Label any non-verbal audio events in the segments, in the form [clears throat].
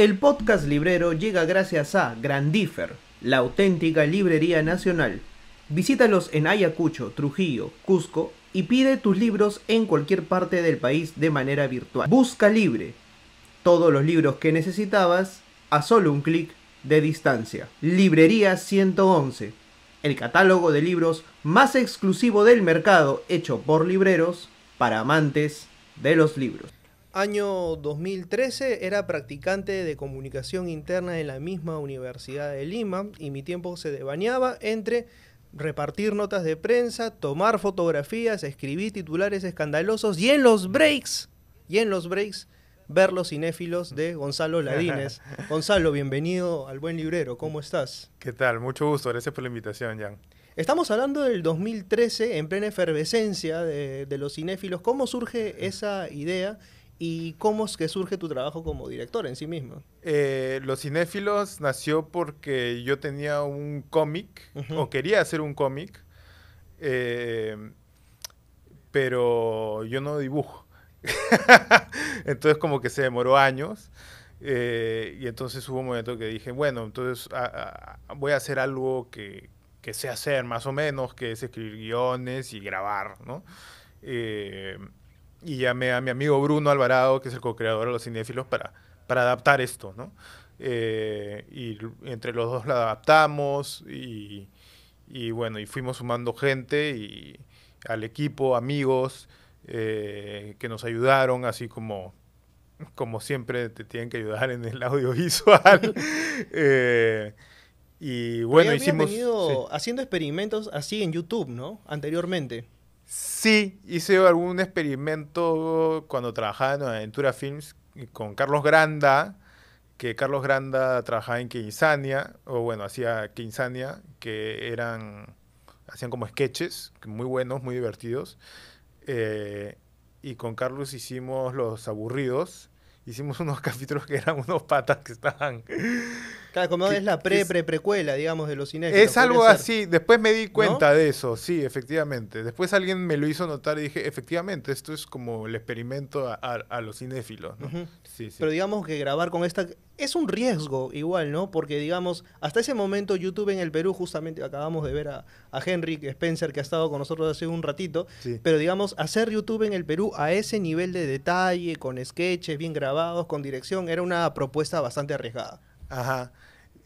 El podcast librero llega gracias a Grandifer, la auténtica librería nacional. Visítalos en Ayacucho, Trujillo, Cusco y pide tus libros en cualquier parte del país de manera virtual. Busca Libre. Todos los libros que necesitabas a solo un clic de distancia. Librería 111. El catálogo de libros más exclusivo del mercado hecho por libreros para amantes de los libros. Año 2013 era practicante de comunicación interna en la misma Universidad de Lima y mi tiempo se debañaba entre repartir notas de prensa, tomar fotografías, escribir titulares escandalosos y en los breaks, y en los breaks, ver los cinéfilos de Gonzalo Ladines. [laughs] Gonzalo, bienvenido al Buen Librero, ¿cómo estás? ¿Qué tal? Mucho gusto, gracias por la invitación, Jan. Estamos hablando del 2013, en plena efervescencia de, de los cinéfilos. ¿Cómo surge esa idea? ¿Y cómo es que surge tu trabajo como director en sí mismo? Eh, Los Cinéfilos nació porque yo tenía un cómic, o quería hacer un cómic, eh, pero yo no dibujo. [laughs] entonces como que se demoró años. Eh, y entonces hubo un momento que dije, bueno, entonces voy a hacer algo que, que sé hacer más o menos, que es escribir guiones y grabar, ¿no? y llamé a mi amigo Bruno Alvarado, que es el co-creador de Los Cinéfilos, para, para adaptar esto, ¿no? Eh, y entre los dos la adaptamos y, bueno, y fuimos sumando gente y al equipo, amigos eh, que nos ayudaron, así como, como siempre te tienen que ayudar en el audiovisual. [laughs] Eh, y bueno, hicimos... Venido haciendo experimentos así en YouTube, ¿no? Anteriormente. Sí, hice algún experimento cuando trabajaba en Aventura Films con Carlos Granda, que Carlos Granda trabajaba en Quinsania, o bueno, hacía Quinsania, que eran, hacían como sketches, muy buenos, muy divertidos. Eh, y con Carlos hicimos Los Aburridos, hicimos [laughs] unos capítulos que eran unos patas que estaban Claro, como es la pre-pre-precuela, digamos, de los cinéfilos. Es algo así. Después me di cuenta de eso, sí, efectivamente. Después alguien me lo hizo notar y dije, efectivamente, esto es como el experimento a, los cinéfilos, sí, Pero digamos que grabar con esta es un riesgo igual, ¿no? Porque, digamos, hasta ese momento YouTube en el Perú, justamente acabamos de ver a, Henry Spencer, que ha estado con nosotros hace un ratito, pero, digamos, hacer YouTube en el Perú a ese nivel de detalle, con sketches bien grabados, con dirección, era una propuesta bastante arriesgada. Ajá.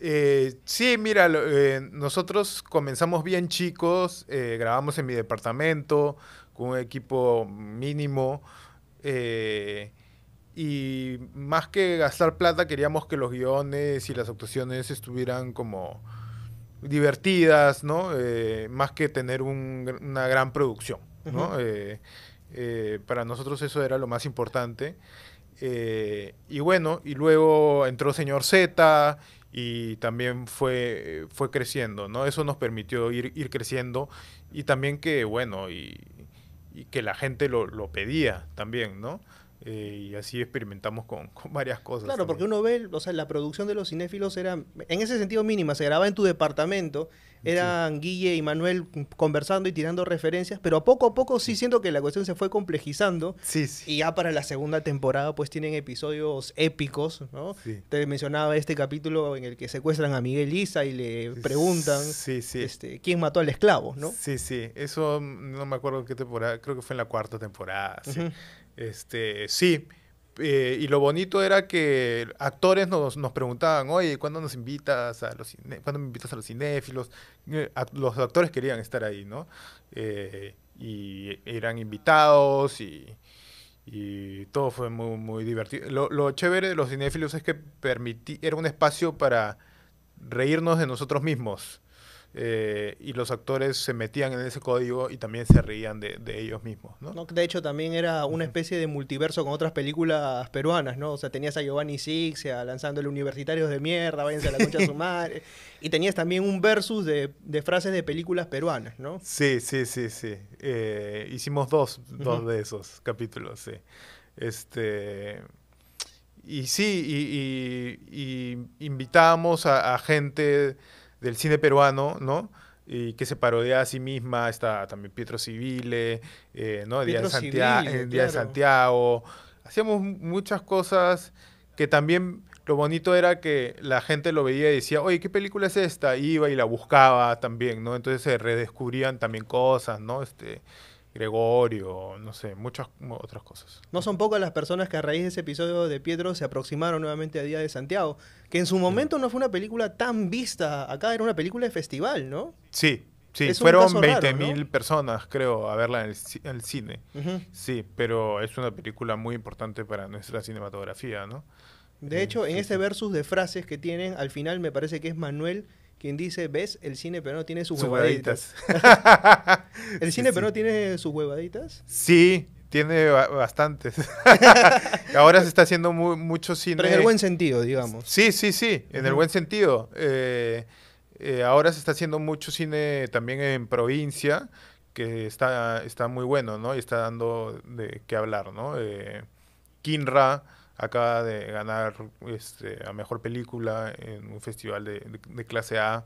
Eh, sí, mira, eh, nosotros comenzamos bien chicos, eh, grabamos en mi departamento con un equipo mínimo y más que gastar plata queríamos que los guiones y las actuaciones estuvieran como divertidas, ¿no? más que tener una gran producción, ¿no? para nosotros eso era lo más importante. Eh, y bueno, y luego entró señor Z y también fue, fue creciendo, ¿no? Eso nos permitió ir, ir creciendo y también que, bueno, y, que la gente lo, pedía también, ¿no? Eh, y así experimentamos con, varias cosas. Claro, porque uno ve, o sea, la producción de los cinéfilos era, en ese sentido mínima, se grababa en tu departamento eran Guille y Manuel conversando y tirando referencias, pero poco a poco sí siento que la cuestión se fue complejizando. Sí, sí. Y ya para la segunda temporada pues tienen episodios épicos, ¿no? Te mencionaba este capítulo en el que secuestran a Miguel Isa y le preguntan este, quién mató al esclavo, ¿no? Sí, sí. Eso no me acuerdo qué temporada, creo que fue en la cuarta temporada. Este, sí. Eh, y lo bonito era que actores nos, nos preguntaban, oye, ¿cuándo nos invitas a los me invitas a los cinéfilos? Eh, los actores querían estar ahí, ¿no? Eh, y eran invitados y, todo fue muy, divertido. Lo, chévere de los cinéfilos es que era un espacio para reírnos de nosotros mismos. Eh, y los actores se metían en ese código y también se reían de, ellos mismos. ¿no? de hecho, también era una especie de multiverso con otras películas peruanas, ¿no? O sea, tenías a Giovanni Sixia el universitarios de mierda, váyanse a la concha a su [laughs] madre. Y tenías también un versus de, frases de películas peruanas, ¿no? Sí, sí, sí, sí. Eh, hicimos dos, de esos capítulos, sí. Este. Y sí, y, invitábamos a gente del cine peruano, ¿no? y que se parodia a sí misma, está también Pietro Civile, eh, ¿no? Día, de Santiago, eh, de Santiago. Hacíamos muchas cosas que también lo bonito era que la gente lo veía y decía, oye, ¿qué película es esta? Iba y la buscaba también, ¿no? Entonces se redescubrían también cosas, ¿no? Este, Gregorio, no sé, muchas otras cosas. No son pocas las personas que a raíz de ese episodio de Pietro se aproximaron nuevamente a Día de Santiago, que en su momento no fue una película tan vista, acá era una película de festival, ¿no? Sí, sí, fueron 20.000 personas, creo, a verla en el, cine. Sí, pero es una película muy importante para nuestra cinematografía, ¿no? De hecho, en ese versus de frases que tienen, al final me parece que es Manuel quien dice, ves el cine pero tiene sus, huevaditas. [laughs] [laughs] ¿El cine pero no tiene sus huevaditas? Sí, tiene bastantes. [laughs] Ahora se está haciendo mucho cine. Pero en el buen sentido, digamos. Sí, sí, sí, en el buen sentido. Eh, eh, ahora se está haciendo mucho cine también en provincia, que está, está muy bueno, ¿no? Y está dando de qué hablar, ¿no? Eh, Kinra acaba de ganar este, mejor película en un festival de, clase A.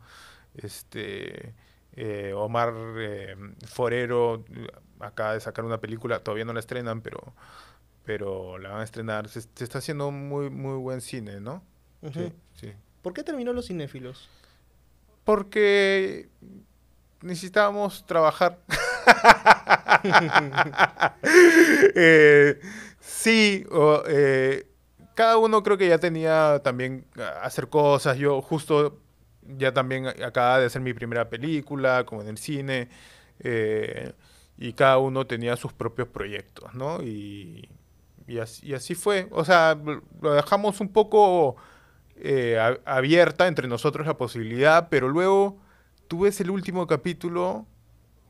Este, eh, Omar eh, Forero eh, acaba de sacar una película, todavía no la estrenan, pero, pero la van a estrenar. Se, está haciendo muy, muy buen cine, ¿no? sí, sí. ¿Por qué terminó Los Cinéfilos? Porque necesitábamos trabajar. [laughs] [laughs] Sí, eh, cada uno creo que ya tenía también ah, hacer cosas. Yo justo ya también acababa de hacer mi primera película, como en el cine, eh, y cada uno tenía sus propios proyectos, ¿no? Y, así, fue. O sea, lo dejamos un poco eh, abierta entre nosotros la posibilidad, pero luego tú ves el último capítulo,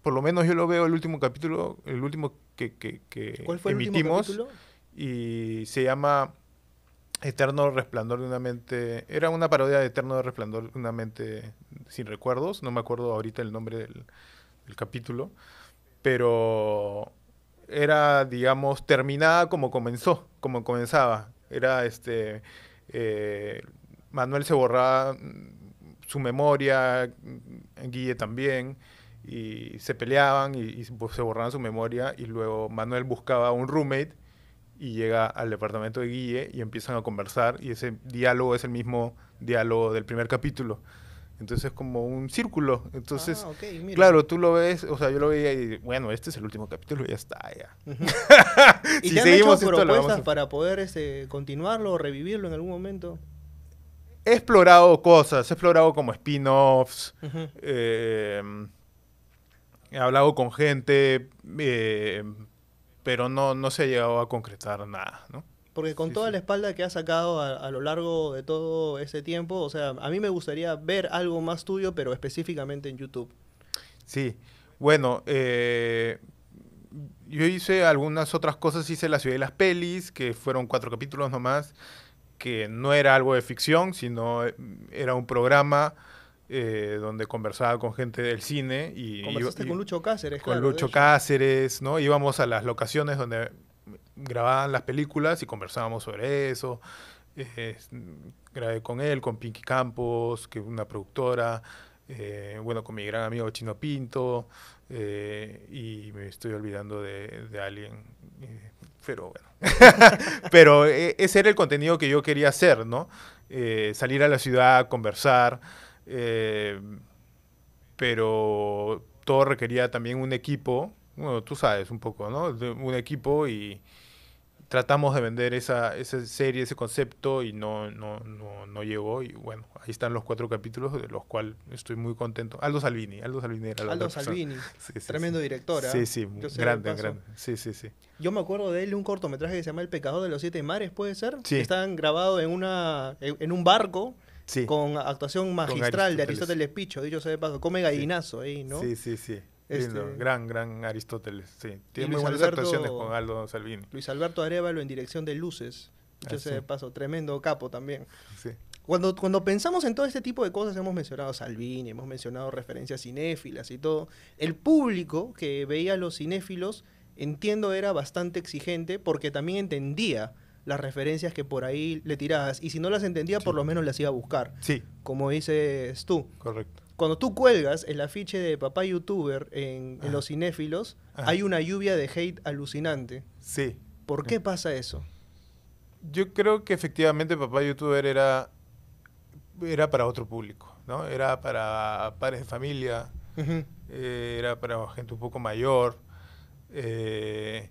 por lo menos yo lo veo el último capítulo, el último que, que, ¿Cuál fue emitimos. El último y se llama Eterno Resplandor de una mente. Era una parodia de Eterno Resplandor de una mente sin recuerdos. No me acuerdo ahorita el nombre del, capítulo. Pero era, digamos, terminada como comenzó, como comenzaba. Era este. Eh, Manuel se borraba mm, su memoria, mm, Guille también, y se peleaban y, y se borraban su memoria. Y luego Manuel buscaba un roommate y llega al departamento de Guille y empiezan a conversar y ese diálogo es el mismo diálogo del primer capítulo. Entonces es como un círculo. Entonces, ah, claro, tú lo ves, o sea, yo lo veía y bueno, este es el último capítulo y ya está, ya. [laughs] ¿Y te han hecho propuestas para poder este, continuarlo o revivirlo en algún momento? He explorado cosas, he explorado como spin-offs, eh, he hablado con gente, eh, pero no, se ha llegado a concretar nada, ¿no? Porque con toda la espalda que has sacado a, lo largo de todo ese tiempo, o sea, a mí me gustaría ver algo más tuyo, pero específicamente en YouTube. Sí, bueno, eh, yo hice algunas otras cosas, hice La Ciudad de las Pelis, que fueron cuatro capítulos nomás, que no era algo de ficción, sino eh, era un programa eh, donde conversaba con gente del cine. y Conversaste con Lucho Cáceres, Con Lucho Cáceres, ¿no? Íbamos a las locaciones donde grababan las películas y conversábamos sobre eso. grabé con él, con Pinky Campos, que es una productora, eh, bueno, con mi gran amigo Chino Pinto, eh, y me estoy olvidando de, de alguien, pero bueno. [laughs] pero ese era el contenido que yo quería hacer, ¿no? salir a la ciudad, conversar. Eh, pero todo requería también un equipo, bueno, tú sabes un poco, ¿no? un equipo y tratamos de vender esa, esa serie, ese concepto y no, no, no, no, llegó. Y bueno, ahí están los cuatro capítulos de los cuales estoy muy contento. Aldo Salvini, Aldo Salvini era la Aldo Salvini, [laughs] tremendo ¿ah? sí. director. Sí, grande, grande. Sí, Yo me acuerdo de él un cortometraje que se llama El pecado de los siete mares, ¿puede ser? Que están grabados en, una, en un barco. Con actuación magistral de Aristóteles Picho, dicho se de paso. Come gallinazo ahí, ¿no? Sí, sí, sí. Este... gran, gran Aristóteles, Tiene muy buenas con Aldo Salvini. Luis Alberto Arevalo en dirección de luces, dicho ah, se de paso. Tremendo capo también. Cuando, cuando pensamos en todo este tipo de cosas, hemos mencionado Salvini, hemos mencionado referencias cinéfilas y todo. El público que veía a los cinéfilos, entiendo, era bastante exigente porque también entendía las referencias que por ahí le tirabas. Y si no las entendía, por lo menos las iba a buscar. Sí. Como dices tú. Correcto. Cuando tú cuelgas el afiche de papá youtuber en, los cinéfilos, hay una lluvia de hate alucinante. Sí. ¿Por qué pasa eso? Yo creo que efectivamente papá youtuber era, era para otro público, ¿no? Era para padres de familia, eh, era para gente un poco mayor. Eh,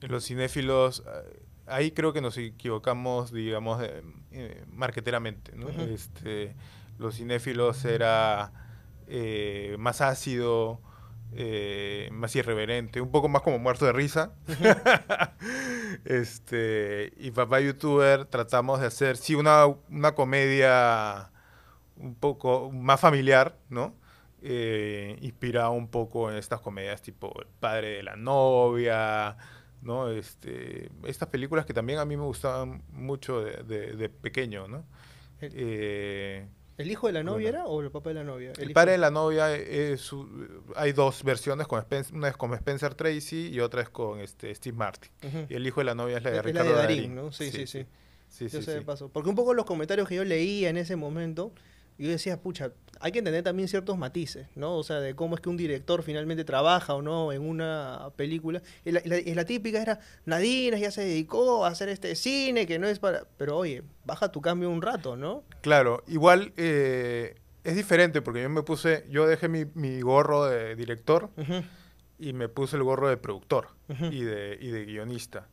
los cinéfilos eh, ahí creo que nos equivocamos, digamos, eh, eh, marqueteramente. este, los cinéfilos era eh, más ácido, más irreverente, un poco más como muerto de risa. [laughs] este, y Papá Youtuber tratamos de hacer, sí, una, una comedia un poco más familiar, ¿no? inspirada un poco en estas comedias tipo El padre de la novia, ¿no? Este, estas películas que también a mí me gustaban mucho de, pequeño, ¿no? Eh, el, hijo de la novia era o el papá de la novia? El, padre de la novia, hay dos versiones, con Spencer, una es con Spencer Tracy y otra es con este, Steve Martin. Y el hijo de la novia es la de Ricardo Darín, sí, sí. sí. sí. Sí, yo Porque un poco los comentarios que yo leía en ese momento y yo decía, pucha, hay que entender también ciertos matices, ¿no? O sea, de cómo es que un director finalmente trabaja o no en una película. Y la, típica era, Nadine ya se dedicó a hacer este cine que no es para... Pero oye, baja tu cambio un rato, ¿no? Claro, igual eh, es diferente porque yo me puse, yo dejé mi, gorro de director y me puse el gorro de productor y, de, de, guionista.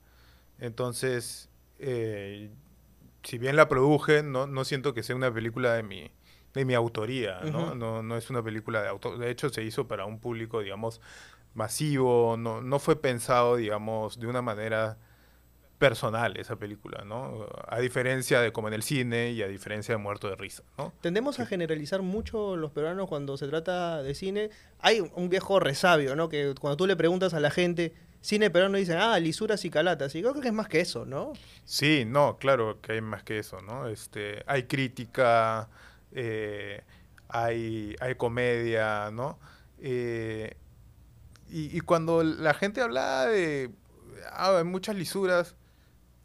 Entonces, eh, si bien la produje, no, no siento que sea una película de mi de mi autoría, ¿no? no, no es una película de autor. De hecho, se hizo para un público, digamos, masivo, no, no fue pensado, digamos, de una manera personal esa película, ¿no? A diferencia de como en el cine y a diferencia de Muerto de Risa, ¿no? Tendemos a generalizar mucho los peruanos cuando se trata de cine. Hay un viejo resabio, ¿no? Que cuando tú le preguntas a la gente cine peruano dicen, ah, lisuras y calatas. Y creo que es más que eso, ¿no? Sí, no, claro que hay más que eso, ¿no? Este, hay crítica, eh, hay, hay, comedia, ¿no? Eh, y, cuando la gente habla de ah, muchas lisuras,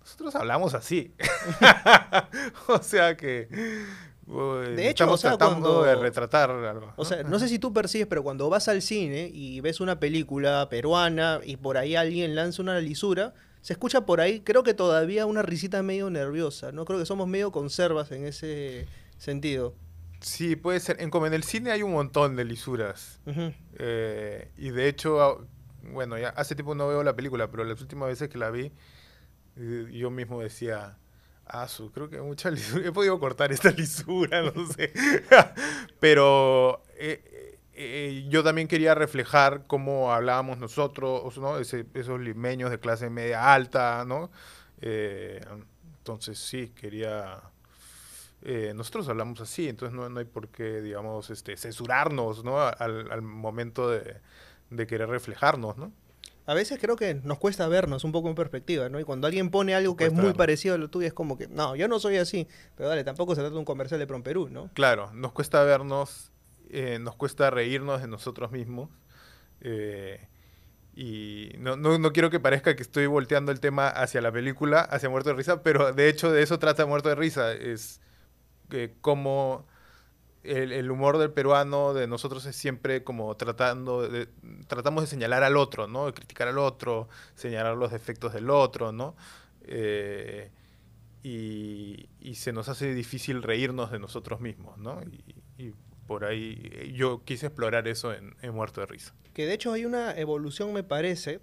nosotros hablamos así. [laughs] o sea que eh, estamos tratando de retratar algo. ¿no? O sea, no sé si tú percibes, pero cuando vas al cine y ves una película peruana y por ahí alguien lanza una lisura, se escucha por ahí, creo que todavía una risita medio nerviosa, ¿no? Creo que somos medio conservas en ese sentido. Sí, puede ser. En, como en el cine hay un montón de lisuras. Eh, y de hecho, ah, bueno, ya hace tiempo no veo la película, pero las últimas veces que la vi, eh, yo mismo decía, ah, su, creo que mucha [laughs] lisura. He podido cortar esta [laughs] lisura, no sé. [laughs] pero eh, yo también quería reflejar cómo hablábamos nosotros, ¿no? esos limeños de clase media alta, ¿no? entonces sí, quería eh, nosotros hablamos así, entonces no, hay por qué, digamos, este, censurarnos, Al, momento de, querer reflejarnos, ¿no? A veces creo que nos cuesta vernos un poco en perspectiva, ¿no? Y cuando alguien pone algo que es muy parecido a lo tuyo, es como que, no, yo no soy así, pero dale, tampoco se trata de un comercial de Prom Perú, ¿no? Claro, nos cuesta vernos, eh, nos cuesta reírnos de nosotros mismos. Eh, y no, no, no, quiero que parezca que estoy volteando el tema hacia la película, hacia Muerto de Risa, pero de hecho de eso trata Muerto de Risa. Es que cómo el, humor del peruano, de nosotros, es siempre como tratando de, tratamos de señalar al otro, ¿no? De criticar al otro, señalar los defectos del otro, ¿no? Eh, y, se nos hace difícil reírnos de nosotros mismos, ¿no? Y, por ahí yo quise explorar eso en, en Muerto de Risa que de hecho hay una evolución, me parece,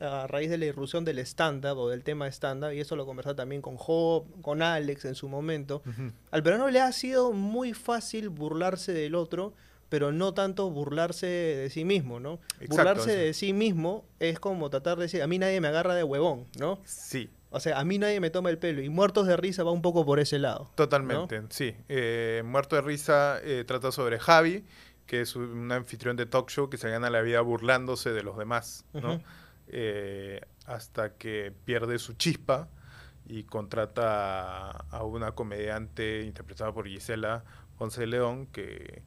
a raíz de la irrupción del stand-up o del tema stand-up, y eso lo conversaba también con Job, con Alex en su momento. Al verano le ha sido muy fácil burlarse del otro, pero no tanto burlarse de sí mismo, ¿no? burlarse de sí mismo es como tratar de decir, a mí nadie me agarra de huevón, ¿no? Sí. O sea, a mí nadie me toma el pelo. Y Muertos de Risa va un poco por ese lado. Totalmente, sí. Muertos eh, Muerto de Risa eh, trata sobre Javi que es un anfitrión de talk show que se gana la vida burlándose de los demás, ¿no? Eh, hasta que pierde su chispa y contrata a, una comediante interpretada por Gisela Ponce León que,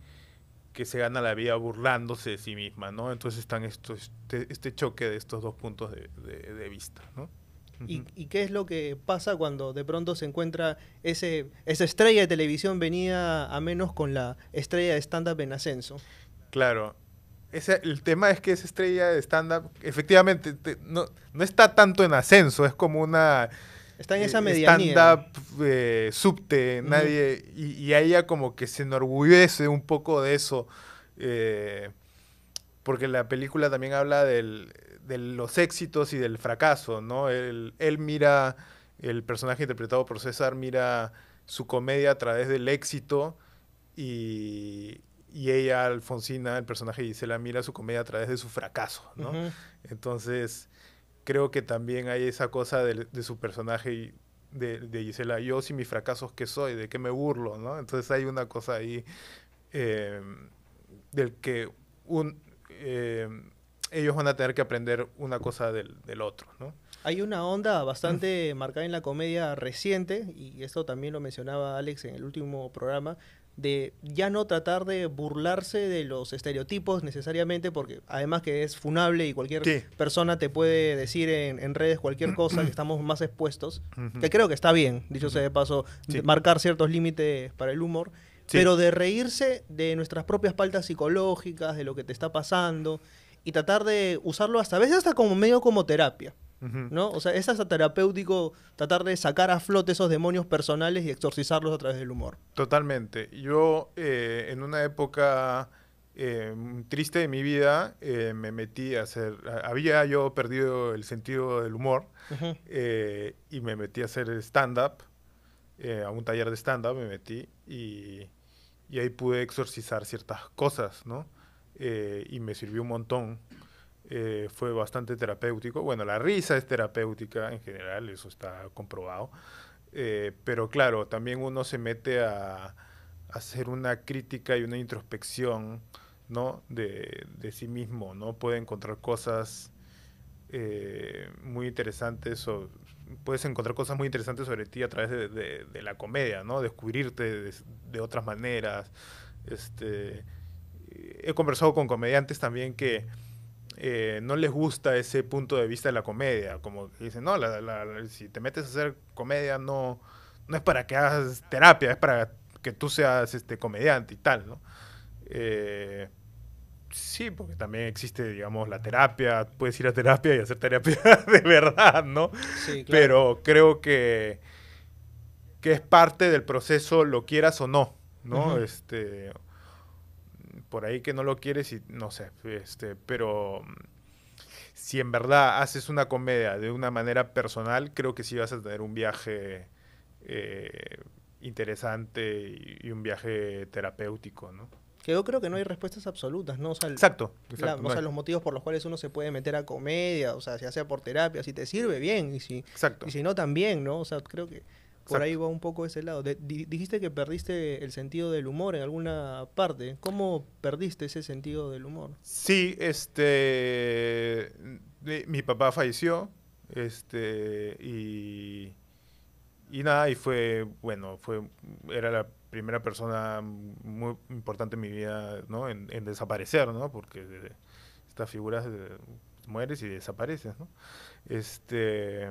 que se gana la vida burlándose de sí misma, ¿no? Entonces están estos, este, este choque de estos dos puntos de, de vista, ¿no? Y, qué es lo que pasa cuando de pronto se encuentra ese, esa estrella de televisión venida a menos con la estrella de stand-up en ascenso? Claro. Ese, el tema es que esa estrella de stand-up, efectivamente, no, no, está tanto en ascenso, es como una... Está en eh, esa medianía. Stand-up eh, subte, nadie... Y, a ella como que se enorgullece un poco de eso. Eh, porque la película también habla del, de los éxitos y del fracaso, ¿no? Él, mira, el personaje interpretado por César mira su comedia a través del éxito y, ella, Alfonsina, el personaje de Gisela, mira su comedia a través de su fracaso, ¿no? Entonces, creo que también hay esa cosa de, su personaje y de, Gisela, yo si mis fracasos que soy, de qué me burlo, ¿no? Entonces hay una cosa ahí eh, del que un... Eh, ellos van a tener que aprender una cosa del, otro, ¿no? Hay una onda bastante mm. marcada en la comedia reciente, y esto también lo mencionaba Alex en el último programa, de ya no tratar de burlarse de los estereotipos necesariamente, porque además que es funable y cualquier persona te puede decir en, redes cualquier [clears throat] cosa, que estamos más expuestos, que creo que está bien, dicho sea de paso, marcar ciertos límites para el humor, pero de reírse de nuestras propias faltas psicológicas, de lo que te está pasando y tratar de usarlo hasta a veces hasta como medio como terapia. ¿No? O sea, es hasta terapéutico tratar de sacar a flote esos demonios personales y exorcizarlos a través del humor. Totalmente. Yo eh, en una época eh, triste de mi vida eh, me metí a hacer, había yo perdido el sentido del humor y me metí a hacer stand-up, a un taller de stand-up me metí y, y, ahí pude exorcizar ciertas cosas, ¿no? Eh, y me sirvió un montón. Eh, fue bastante terapéutico. Bueno, la risa es terapéutica en general, eso está comprobado. Eh, pero claro, también uno se mete a, hacer una crítica y una introspección ¿no? de, de sí mismo, ¿no? Puede encontrar cosas muy interesantes o puedes encontrar cosas muy interesantes sobre ti a través de, de, de la comedia, ¿no? Descubrirte de, otras maneras, este he conversado con comediantes también que eh, no les gusta ese punto de vista de la comedia. Como dicen, no, si te metes a hacer comedia no, no es para que hagas terapia, es para que tú seas este, comediante y tal, ¿no? Eh, sí, porque también existe, digamos, la terapia, puedes ir a terapia y hacer terapia [laughs] de verdad, ¿no? Pero creo que, que es parte del proceso, lo quieras o no, ¿no? este, por ahí que no lo quieres y no sé, este, pero mm, si en verdad haces una comedia de una manera personal, creo que sí vas a tener un viaje eh, interesante y, un viaje terapéutico, ¿no? Que yo creo que no hay respuestas absolutas, ¿no? O exacto. sea, los motivos por los cuales uno se puede meter a comedia, o sea, si hace por terapia, si te sirve bien, y si, exacto. Y si no, también, ¿no? O sea, creo que por ahí va un poco ese lado. dijiste que perdiste el sentido del humor en alguna parte. ¿Cómo perdiste ese sentido del humor? Sí, este. Mi papá falleció. Este. Y. Y nada, y fue. Bueno, fue. Era la primera persona muy importante en mi vida, ¿no? En, desaparecer, ¿no? Porque estas figuras mueres y desapareces, ¿no? Este.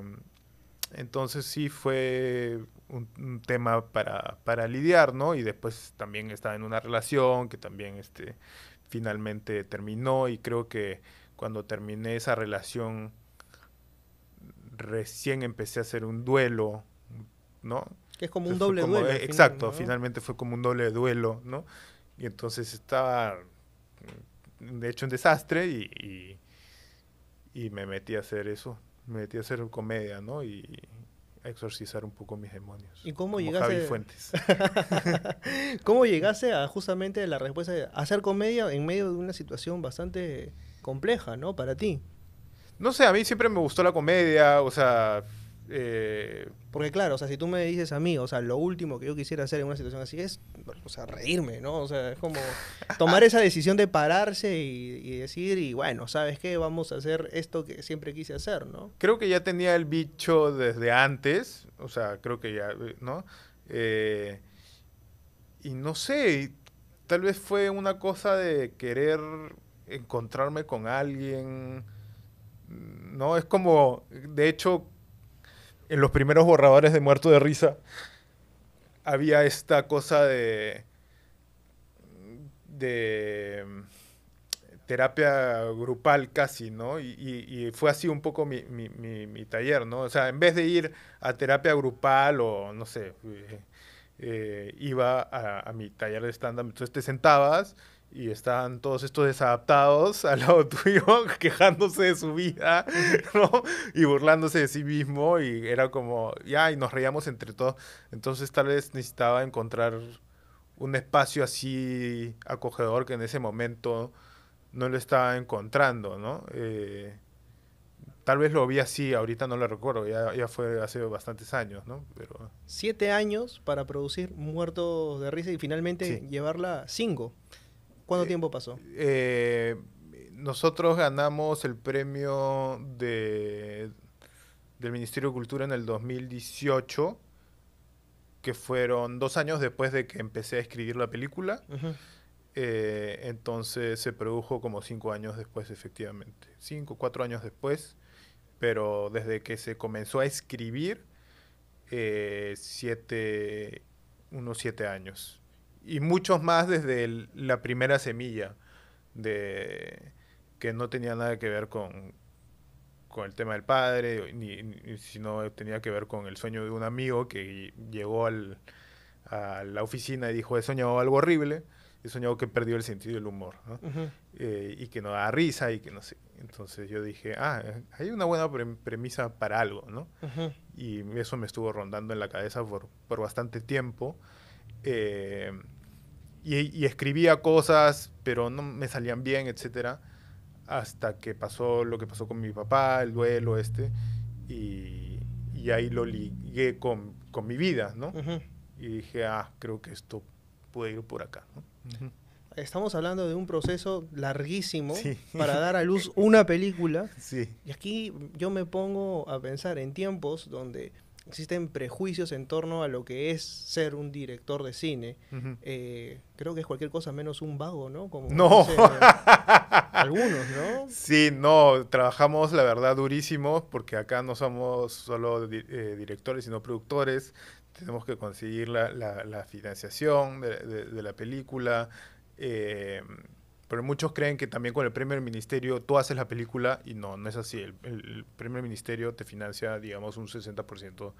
Entonces sí fue un, tema para, para, lidiar, ¿no? Y después también estaba en una relación que también este, finalmente terminó y creo que cuando terminé esa relación recién empecé a hacer un duelo, ¿no? Que es como un doble duelo. E, exacto, finalmente fue como un doble duelo, ¿no? Y entonces estaba, de hecho, un desastre y, y me metí a hacer eso me metí a hacer comedia, ¿no? Y a exorcizar un poco mis demonios. ¿Y cómo llegaste? Javi Fuentes. [laughs] ¿Cómo llegaste a justamente la respuesta de hacer comedia en medio de una situación bastante compleja, ¿no? Para ti. No sé, a mí siempre me gustó la comedia, o sea, eh, Porque claro, o sea, si tú me dices a mí, o sea, lo último que yo quisiera hacer en una situación así es, o sea, reírme, ¿no? O sea, es como tomar [laughs] esa decisión de pararse y, decir, y bueno, ¿sabes qué? Vamos a hacer esto que siempre quise hacer, ¿no? Creo que ya tenía el bicho desde antes, o sea, creo que ya, ¿no? Eh, y no sé, tal vez fue una cosa de querer encontrarme con alguien, ¿no? Es como, de hecho, en los primeros borradores de Muerto de Risa había esta cosa de. terapia grupal casi, ¿no? Y, fue así un poco mi, taller, ¿no? O sea, en vez de ir a terapia grupal o, no sé, eh, eh, iba a, a, mi taller de estándar. entonces te sentabas y estaban todos estos desadaptados al lado [laughs] tuyo quejándose de su vida, ¿no? Y burlándose de sí mismo y era como, ya, y nos reíamos entre todos. Entonces tal vez necesitaba encontrar un espacio así acogedor que en ese momento no lo estaba encontrando, ¿no? Eh, tal vez lo vi así, ahorita no lo recuerdo, ya, ya fue hace bastantes años, ¿no? Siete años para producir Muertos de Risa y finalmente llevarla cinco. ¿Cuánto eh, tiempo pasó? Eh, nosotros ganamos el premio de, del Ministerio de Cultura en el 2018, que fueron dos años después de que empecé a escribir la película. Eh, entonces se produjo como cinco años después, efectivamente. Cinco, cuatro años después. Pero desde que se comenzó a escribir, unos siete años y muchos más desde la primera semilla de que no tenía nada que ver con, con el tema del padre, ni, sino tenía que ver con el sueño de un amigo que llegó al, a la oficina y dijo, he soñado algo horrible, he soñado que perdió el sentido del humor, eh, y que no da risa y que no sé. Entonces yo dije, ah, hay una buena premisa para algo, ¿no? Y eso me estuvo rondando en la cabeza por, por bastante tiempo. Eh, y, escribía cosas, pero no me salían bien, etcétera, Hasta que pasó lo que pasó con mi papá, el duelo este, y, ahí lo ligué con, mi vida, ¿no? Y dije, ah, creo que esto puede ir por acá, Estamos hablando de un proceso larguísimo para dar a luz una película. [laughs] Sí. Y aquí yo me pongo a pensar en tiempos donde existen prejuicios en torno a lo que es ser un director de cine. Eh, creo que es cualquier cosa menos un vago, ¿no? Como no. Eh, [laughs] algunos, ¿no? Sí, no, trabajamos la verdad durísimo porque acá no somos solo eh, directores, sino productores. Tenemos que conseguir la, la, financiación de, de, de, la película. Pero muchos creen que también con el premio ministerio tú haces la película y no, no es así. El, el premio ministerio te financia, digamos, un 60%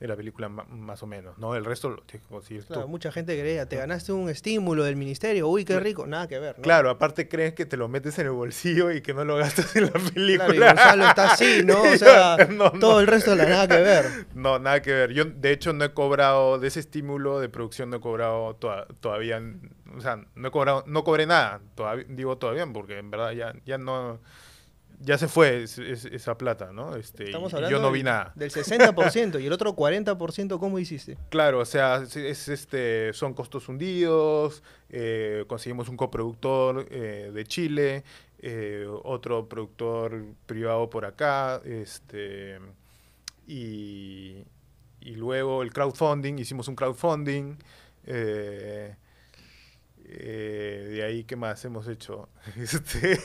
de la película más o menos, ¿no? El resto lo tienes que conseguir claro, mucha gente creía, ah, te ganaste un estímulo del ministerio, uy, qué rico, nada que ver, Claro, aparte crees que te lo metes en el bolsillo y que no lo gastas en la película. Claro, y Gonzalo está así, ¿no? [laughs] O sea, todo el resto no nada que ver. No, nada que ver. Yo, de hecho, no he cobrado, de ese estímulo de producción no he cobrado todavía o sea, no he no cobré nada, digo todavía, porque en verdad ya, ya no, ya se fue esa plata, ¿no? Este, yo no vi nada. Del 60% y el otro 40%, [laughs] ¿cómo hiciste? Claro, o sea, es, este, son costos hundidos, eh, conseguimos un coproductor eh, de Chile, eh, otro productor privado por acá, este, y, y luego el crowdfunding, hicimos un crowdfunding. Eh, eh, de ahí, ¿qué más hemos hecho? [laughs] Este...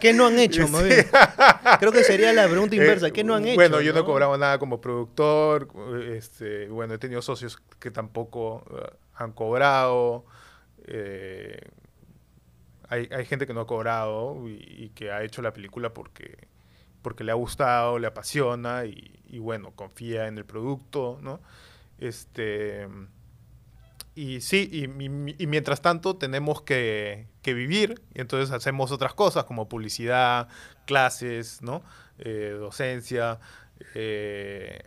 ¿Qué no han hecho? [laughs] Creo que sería la pregunta [laughs] eh, inversa. ¿Qué no han hecho? Bueno, yo no, he cobrado nada como productor. Eh, este, bueno, he tenido socios que tampoco han cobrado. hay, hay, gente que no ha cobrado y, que ha hecho la película porque, porque le ha gustado, le apasiona y, y bueno, confía en el producto, ¿no? Este y sí, y, mientras tanto tenemos que, que, vivir, y entonces hacemos otras cosas como publicidad, clases, ¿no? Eh, docencia. Eh,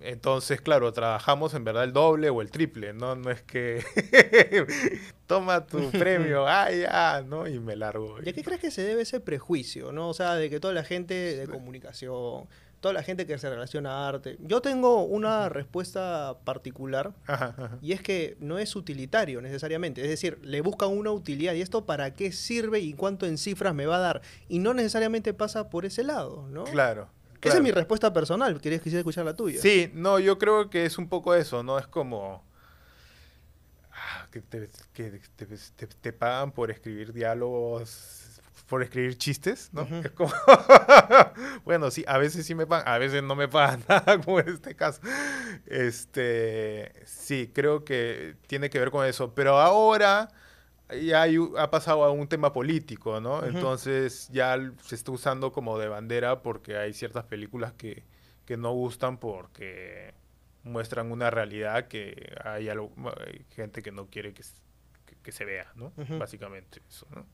entonces, claro, trabajamos en verdad el doble o el triple, ¿no? No es que [laughs] toma tu [laughs] premio, ay, ah, ya, ¿no? Y me largo. ¿Y a qué crees que se debe ese prejuicio, ¿no? O sea, de que toda la gente de comunicación, toda la gente que se relaciona a arte. Yo tengo una respuesta particular y es que no es utilitario necesariamente, es decir, le buscan una utilidad y esto para qué sirve y cuánto en cifras me va a dar y no necesariamente pasa por ese lado, ¿no? Claro. Esa es mi respuesta personal. Querías quisiera escuchar la tuya. Sí, no, yo creo que es un poco eso, ¿no? Es como. Ah, que, te, pagan por escribir diálogos por escribir chistes, ¿no? [laughs] bueno, sí, a veces sí me pagan, a veces no me pagan nada, [laughs] como en este caso. Este, sí, creo que tiene que ver con eso. Pero ahora ya ha pasado a un tema político, ¿no? Entonces ya se está usando como de bandera porque hay ciertas películas que, no gustan porque muestran una realidad que hay, algo, eh, gente que no quiere que, se vea, ¿no? Básicamente eso, ¿no?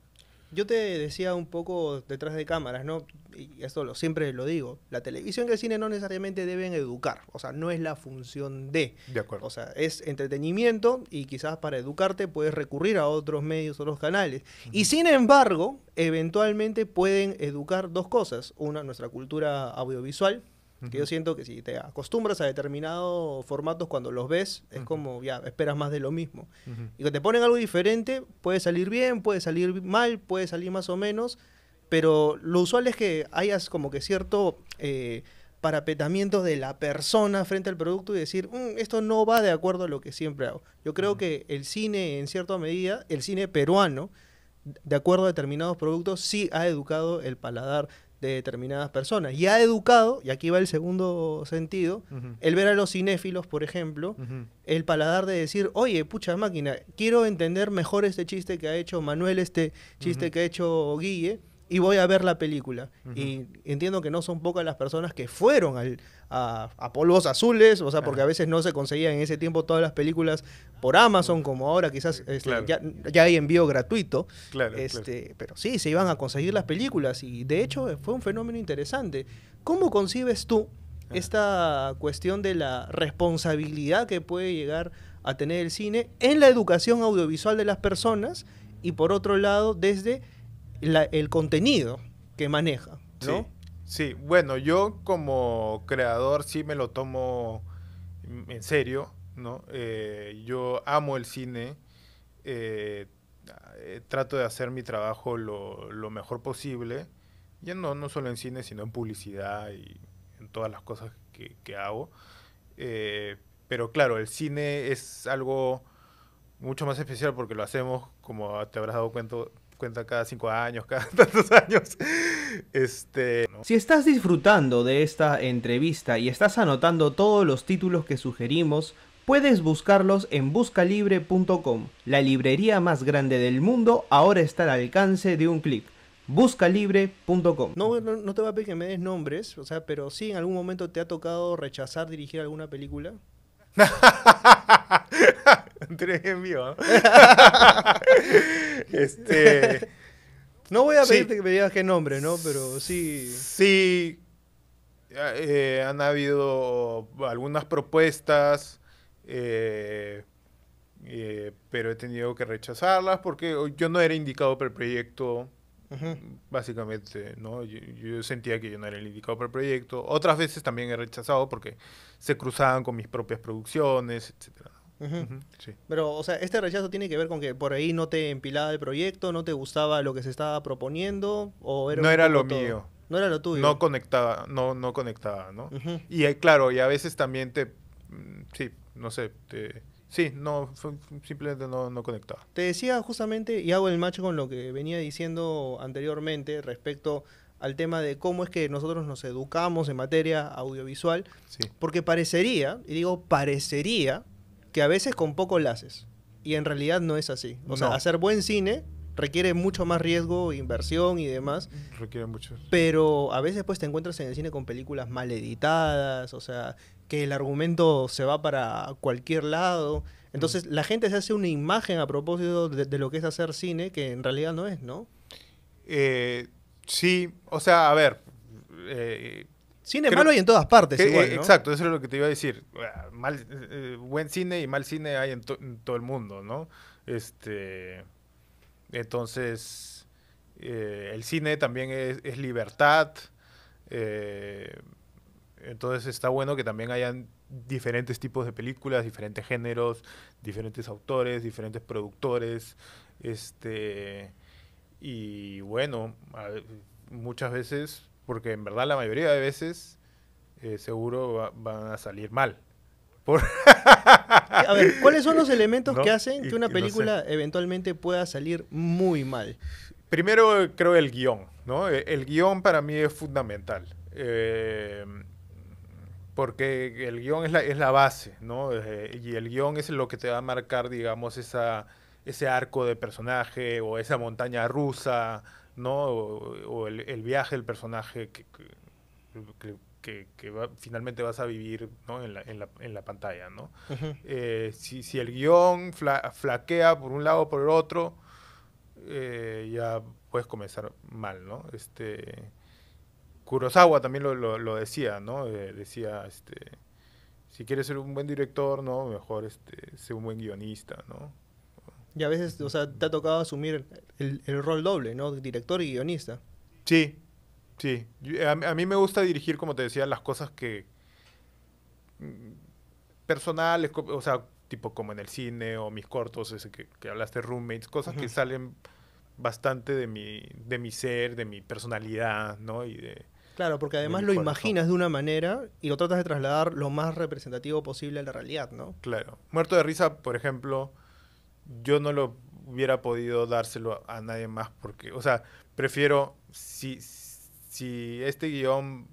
Yo te decía un poco detrás de cámaras, ¿no? Y esto lo, siempre lo digo. La televisión y el cine no necesariamente deben educar. O sea, no es la función de. De acuerdo. O sea, es entretenimiento y quizás para educarte puedes recurrir a otros medios, otros canales. Y sin embargo, eventualmente pueden educar dos cosas. Una, nuestra cultura audiovisual, que yo siento que si te acostumbras a determinados formatos cuando los ves, es como ya esperas más de lo mismo. Y cuando te ponen algo diferente, puede salir bien, puede salir mal, puede salir más o menos, pero lo usual es que hayas como que cierto eh, parapetamiento de la persona frente al producto y decir, mm, esto no va de acuerdo a lo que siempre hago. Yo creo que el cine, en cierta medida, el cine peruano, de acuerdo a determinados productos, sí ha educado el paladar de determinadas personas. Y ha educado, y aquí va el segundo sentido, el ver a los cinéfilos, por ejemplo, el paladar de decir, oye, pucha máquina, quiero entender mejor este chiste que ha hecho Manuel, este chiste que ha hecho Guille y voy a ver la película. Y entiendo que no son pocas las personas que fueron al, a, polvos azules, o sea, porque a veces no se conseguían en ese tiempo todas las películas por Amazon, como ahora quizás este, ya, hay envío gratuito. Claro, este, Pero sí, se iban a conseguir las películas y de hecho fue un fenómeno interesante. ¿Cómo concibes tú ah. esta cuestión de la responsabilidad que puede llegar a tener el cine en la educación audiovisual de las personas y por otro lado desde el contenido que maneja, ¿no? Sí. bueno, yo como creador sí me lo tomo en serio, ¿no? Eh, yo amo el cine, eh, eh, trato de hacer mi trabajo lo, mejor posible, ya no, no solo en cine, sino en publicidad y en todas las cosas que, hago. pero claro, el cine es algo mucho más especial porque lo hacemos, como te habrás dado cuenta, cada cinco años, [laughs] cada tantos años. Este, Si estás disfrutando de esta entrevista y estás anotando todos los títulos que sugerimos, puedes buscarlos en buscalibre.com. La librería más grande del mundo ahora está al alcance de un clic. Buscalibre.com. No, no, te va a pedir que me des nombres, o sea, pero si en algún momento te ha tocado rechazar dirigir alguna película. [laughs] ¿no? [laughs] este. No voy a pedirte que me digas qué nombre, ¿no? Pero sí. Sí. Eh, han habido algunas propuestas. Eh, eh, pero he tenido que rechazarlas porque yo no era indicado para el proyecto. Básicamente, ¿no? Yo, sentía que yo no era el indicado para el proyecto. Otras veces también he rechazado porque se cruzaban con mis propias producciones, etcétera. Pero, o sea, este rechazo tiene que ver con que por ahí no te empilaba el proyecto, no te gustaba lo que se estaba proponiendo, o No era lo mío. No era lo tuyo. No conectaba, no, no conectaba, ¿no? Y eh, claro, y a veces también te, mm, sí, no sé, te, Sí, no, simplemente no, no conectaba. Te decía justamente, y hago el match con lo que venía diciendo anteriormente respecto al tema de cómo es que nosotros nos educamos en materia audiovisual, porque parecería, y digo parecería, que a veces con poco laces y en realidad no es así. O sea, hacer buen cine requiere mucho más riesgo, inversión y demás. Requiere mucho. Pero a veces pues te encuentras en el cine con películas mal editadas, o sea, que el argumento se va para cualquier lado. Entonces la gente se hace una imagen a propósito de, lo que es hacer cine, que en realidad no es, ¿no? Eh, sí, o sea, a ver. Eh, cine malo hay en todas partes. Eh, ¿no? Exacto, eso es lo que te iba a decir. Ah, buen cine y mal cine hay en, todo el mundo, ¿no? Este, entonces, el cine también es, libertad. Entonces está bueno que también hayan diferentes tipos de películas, diferentes géneros, diferentes autores, diferentes productores. Este, y bueno, muchas veces, porque en verdad la mayoría de veces eh, seguro van a salir mal. Por a ver, ¿cuáles son los [laughs] elementos que hacen que una película eventualmente pueda salir muy mal? Primero creo el guión, ¿no? E, el guión para mí es fundamental. Eh, porque el guión es la, base, ¿no? Eh, y el guión es lo que te va a marcar, digamos, esa, ese arco de personaje o esa montaña rusa, ¿no? O, el, viaje del personaje que, que, finalmente vas a vivir ¿no? en, la, en, la, pantalla, ¿no? Eh, si, el guión flaquea por un lado o por el otro, eh, ya puedes comenzar mal, ¿no? Este... Kurosawa también lo, decía, ¿no? Eh, decía, este, si quieres ser un buen director, ¿no? Mejor este, ser un buen guionista, ¿no? Y a veces, o sea, te ha tocado asumir el, rol doble, ¿no? Director y guionista. Sí, sí. a, mí me gusta dirigir, como te decía, las cosas que... Mm, personales, o sea, tipo como en el cine o mis cortos, ese que, que hablaste, roommates, cosas que salen bastante de mi, de mi ser, de mi personalidad, ¿no? Y de, Claro, porque además lo imaginas de una manera y lo tratas de trasladar lo más representativo posible a la realidad, ¿no? Claro. Muerto de risa, por ejemplo, yo no lo hubiera podido dárselo a nadie más porque, o sea, prefiero si, si este guión,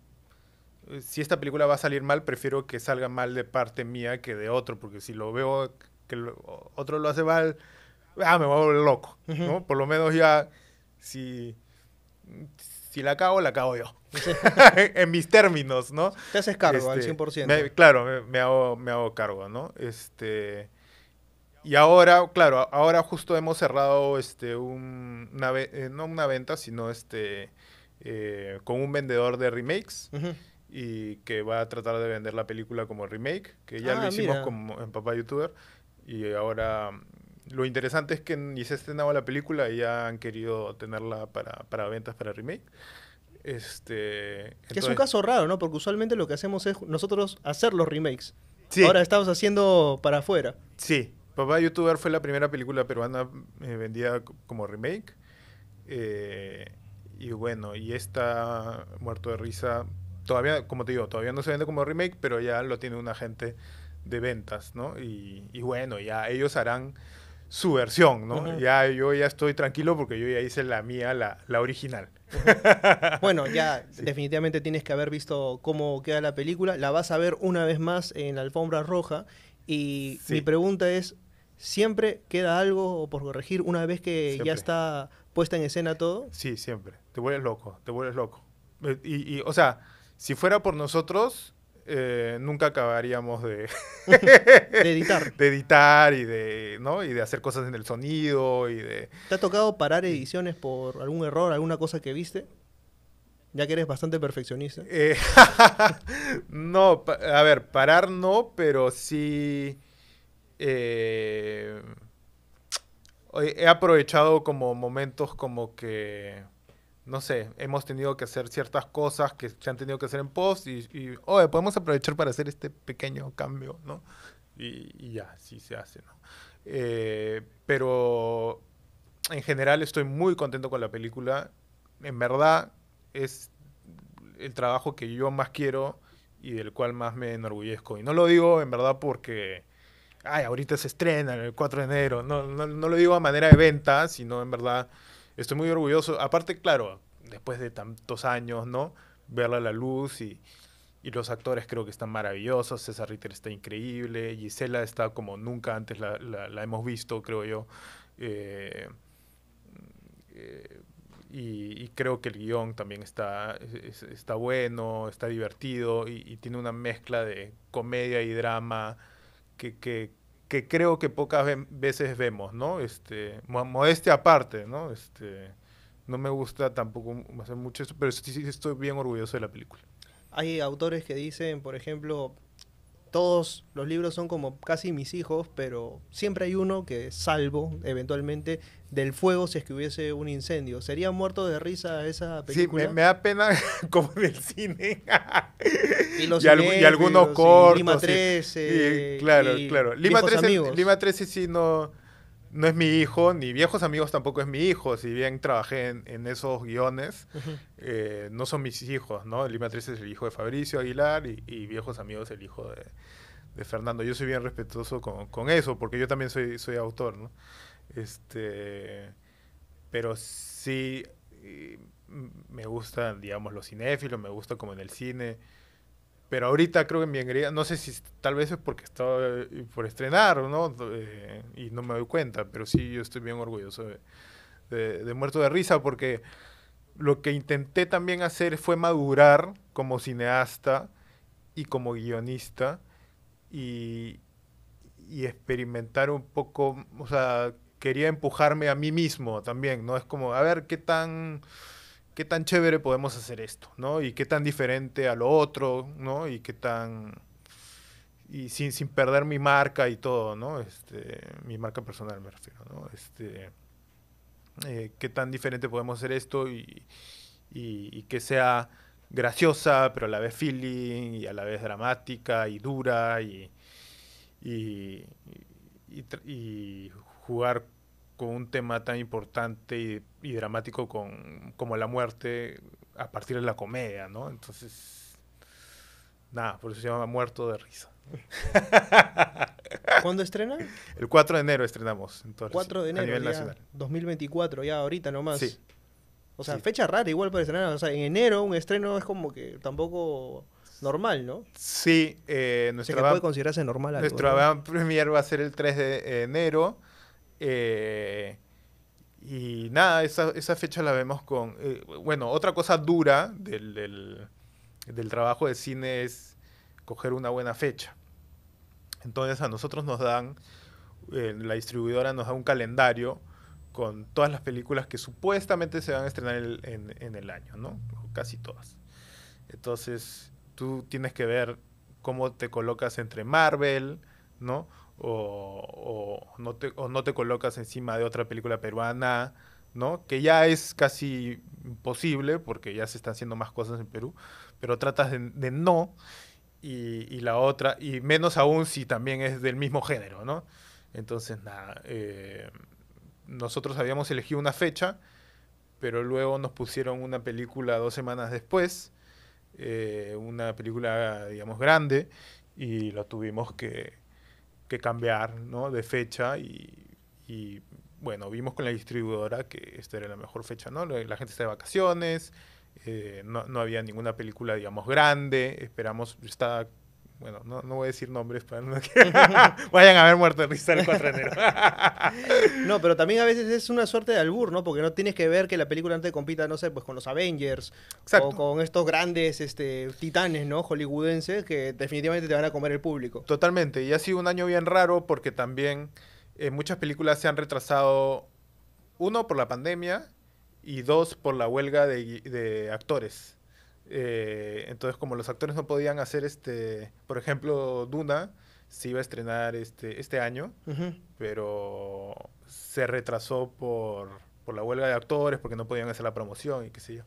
si esta película va a salir mal, prefiero que salga mal de parte mía que de otro, porque si lo veo que otro lo hace mal, ah, me voy a volver loco, ¿no? Por lo menos ya, si si la cago, la cago yo. [laughs] en mis términos, ¿no? Te haces cargo al 100%. Este, claro, me, hago, me hago cargo, ¿no? Este, y ahora, claro, ahora justo hemos cerrado este, un, eh, no una venta, sino este, eh, con un vendedor de remakes. Y que va a tratar de vender la película como remake, que ya ah, lo hicimos como en Papá Youtuber. Y ahora lo interesante es que ni se ha estrenado la película y ya han querido tenerla para, ventas, para remake. Este, que es un caso raro, ¿no? Porque usualmente lo que hacemos es nosotros hacer los remakes. Ahora estamos haciendo para afuera. Sí. Papá Youtuber fue la primera película peruana eh, vendida como remake. Eh, y bueno, y esta Muerto de Risa, todavía, como te digo, todavía no se vende como remake, pero ya lo tiene un agente de ventas, ¿no? y bueno, ya ellos harán su versión, ¿no? Ya yo ya estoy tranquilo porque yo ya hice la mía, la, la original. bueno, ya [laughs] definitivamente tienes que haber visto cómo queda la película. La vas a ver una vez más en la alfombra roja. Y mi pregunta es, ¿siempre queda algo por corregir una vez que ya está puesta en escena todo? Sí, siempre. Te vuelves loco, te vuelves loco. Eh, y, y o sea, si fuera por nosotros, eh, nunca acabaríamos de, [laughs] editar. [laughs] De editar y de, y de hacer cosas en el sonido y de... ¿Te ha tocado parar ediciones por algún error, alguna cosa que viste? Ya que eres bastante perfeccionista. Eh, [laughs] no, a ver, parar no, pero sí... Eh, he aprovechado como momentos como que no sé, hemos tenido que hacer ciertas cosas que se han tenido que hacer en post y, podemos aprovechar para hacer este pequeño cambio, ¿no? Y, ya, sí se hace, ¿no? Eh, pero en general estoy muy contento con la película. En verdad es el trabajo que yo más quiero y del cual más me enorgullezco. Y no lo digo en verdad porque, ay, ahorita se estrena el 4 de enero. No, no, no lo digo a manera de venta, sino en verdad estoy muy orgulloso. Aparte, claro, después de tantos años, ¿no? Verla a la luz y, los actores creo que están maravillosos. César Ritter está increíble. Gisela está como nunca antes la, hemos visto, creo yo. Eh, eh, y, creo que el guión también está, está bueno, está divertido y, tiene una mezcla de comedia y drama que, que creo que pocas veces vemos, ¿no? Este, modestia aparte, ¿no? Este, no me gusta tampoco hacer mucho eso, pero estoy bien orgulloso de la película. Hay autores que dicen, por ejemplo, todos los libros son como casi mis hijos, pero siempre hay uno que salvo eventualmente del fuego si es que hubiese un incendio. ¿Sería muerto de risa esa película? Sí, me, da pena [laughs] como en el cine. y, los algunos cortos. Lima 13. claro, claro. Lima 13, Lima 13 sí no no es mi hijo, ni Viejos Amigos tampoco es mi hijo, si bien trabajé en, esos guiones, eh, no son mis hijos, ¿no? Limatriz es el hijo de Fabricio Aguilar y, Viejos Amigos el hijo de, Fernando. Yo soy bien respetuoso con, eso, porque yo también soy, soy autor, ¿no? Este, pero sí me gustan, digamos, los cinéfilos, me gusta como en el cine pero ahorita creo que en mi no sé si tal vez es porque estaba por estrenar o no, eh, y no me doy cuenta, pero sí yo estoy bien orgulloso de, Muerto de Risa porque lo que intenté también hacer fue madurar como cineasta y como guionista y experimentar un poco, o sea, quería empujarme a mí mismo también, ¿no? Es como, a ver, ¿qué tan qué tan chévere podemos hacer esto, ¿no? Y qué tan diferente a lo otro, ¿no? Y qué tan... Y sin, sin perder mi marca y todo, ¿no? Este, mi marca personal me refiero, ¿no? Este, eh, qué tan diferente podemos hacer esto y, que sea graciosa, pero a la vez feeling y a la vez dramática y dura y, y, y jugar con un tema tan importante y, dramático con, como la muerte a partir de la comedia, ¿no? Entonces, nada, por eso se llama Muerto de Risa. [laughs] ¿Cuándo estrena? El 4 de enero estrenamos. Entonces, 4 de enero, 2024, ya ahorita nomás. O sea, fecha rara igual para estrenar. O sea, en enero un estreno es como que tampoco normal, ¿no? Sí. Eh, nuestra puede considerarse normal. Algo, nuestra premier va a ser el 3 de enero. Eh, y nada, esa, fecha la vemos con... Eh, bueno, otra cosa dura del, trabajo de cine es coger una buena fecha. Entonces a nosotros nos dan, eh, la distribuidora nos da un calendario con todas las películas que supuestamente se van a estrenar en, en, el año, ¿no? Casi todas. Entonces tú tienes que ver cómo te colocas entre Marvel, ¿no? o, no te, no te colocas encima de otra película peruana, ¿no? Que ya es casi imposible porque ya se están haciendo más cosas en Perú, pero tratas de, no y, la otra, y menos aún si también es del mismo género, ¿no? Entonces, nada, eh, nosotros habíamos elegido una fecha, pero luego nos pusieron una película dos semanas después, eh, una película, digamos, grande, y lo tuvimos que, que cambiar ¿no? de fecha y, bueno, vimos con la distribuidora que esta era la mejor fecha, ¿no? La gente está de vacaciones, eh, no, no, había ninguna película, digamos, grande, esperamos, está bueno, no, voy a decir nombres para que [laughs] vayan a haber muerto el 4 [laughs] no, pero también a veces es una suerte de albur, ¿no? Porque no tienes que ver que la película antes compita, no sé, pues con los Avengers o con estos grandes este, titanes, ¿no? Hollywoodenses que definitivamente te van a comer el público. Totalmente, y ha sido un año bien raro porque también eh, muchas películas se han retrasado, uno, por la pandemia y dos, por la huelga de, de actores. Eh, entonces, como los actores no podían hacer este, por ejemplo, Duna se iba a estrenar este, este año, pero se retrasó por, por, la huelga de actores, porque no podían hacer la promoción y qué sé yo.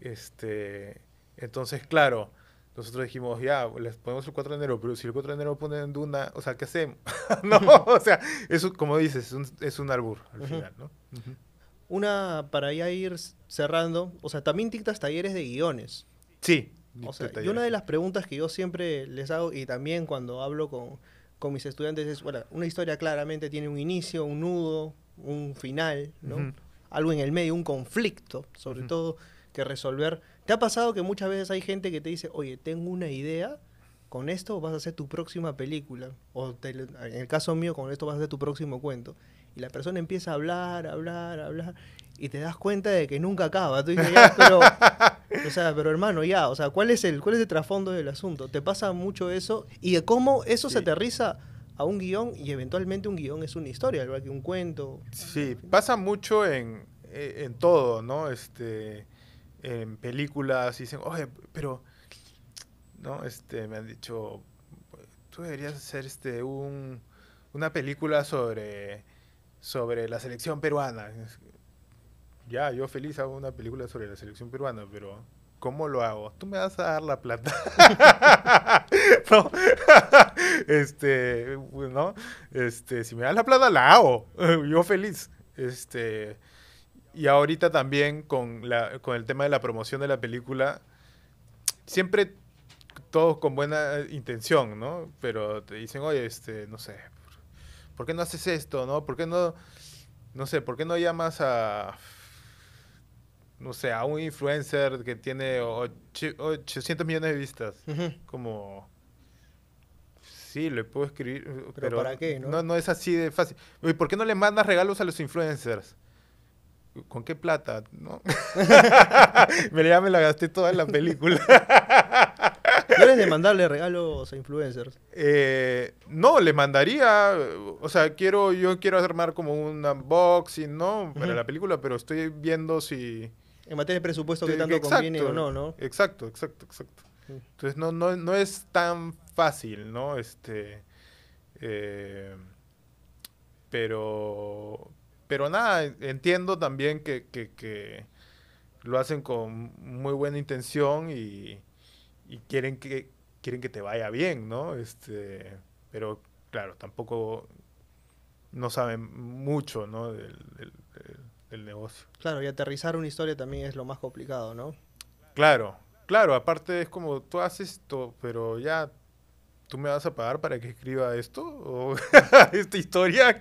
Este, entonces, claro, nosotros dijimos, ya, les ponemos el 4 de enero, pero si el 4 de enero ponen Duna, o sea, ¿qué hacemos? [laughs] no, o sea, eso, como dices, es un, es un albur al final, ¿no? una, para ya ir cerrando, o sea, también dictas talleres de guiones. Sí. y una de las preguntas que yo siempre les hago, y también cuando hablo con, mis estudiantes, es, bueno, una historia claramente tiene un inicio, un nudo, un final, ¿no? Algo en el medio, un conflicto, sobre todo, que resolver. ¿Te ha pasado que muchas veces hay gente que te dice, oye, tengo una idea, con esto vas a hacer tu próxima película? O en el caso mío, con esto vas a hacer tu próximo cuento. Y la persona empieza a hablar, a hablar, a hablar. Y te das cuenta de que nunca acaba. Tú dices, ah, pero, o sea, pero hermano, ya, o sea, ¿cuál es el, cuál es el trasfondo del asunto? Te pasa mucho eso y de cómo eso se aterriza a un guión y eventualmente un guión es una historia, igual que un cuento. Sí, pasa mucho eh, en, todo, ¿no? Este, en películas dicen, oye, pero, ¿no? Este, me han dicho, tú deberías hacer este, una película sobre sobre la selección peruana. Ya, yo feliz hago una película sobre la selección peruana, pero ¿cómo lo hago? Tú me vas a dar la plata. [laughs] este, ¿no? Este, si me das la plata, la hago. [laughs] yo feliz. Este, y ahorita también con, la, con el tema de la promoción de la película, siempre todos con buena intención, ¿no? Pero te dicen, oye, este, no sé, ¿por qué no haces esto? ¿No? ¿Por qué no, no sé, por qué no llamas a, no sé, a un influencer que tiene 800 millones de vistas? Como, sí, le puedo escribir. Pero, ¿para qué? ¿no? ¿no? es así de fácil. ¿Y por qué no le mandas regalos a los influencers? ¿Con qué plata? ¿No? [laughs] Me la gasté toda en la película. [laughs] mandarle regalos a influencers? Eh, no, le mandaría, o sea, quiero, yo quiero armar como un unboxing, ¿no? Para la película, pero estoy viendo si... En materia de presupuesto, que tanto conviene o no, ¿no? Exacto, exacto, exacto. Entonces, no, es tan fácil, ¿no? Este... Eh, pero, pero nada, entiendo también que, lo hacen con muy buena intención y, y quieren que, quieren que te vaya bien, ¿no? Este, pero claro, tampoco no saben mucho, ¿no? Del, del negocio. Claro, y aterrizar una historia también es lo más complicado, ¿no? Claro, claro, aparte es como tú haces esto, pero ya ¿tú me vas a pagar para que escriba esto? ¿O [laughs] esta historia?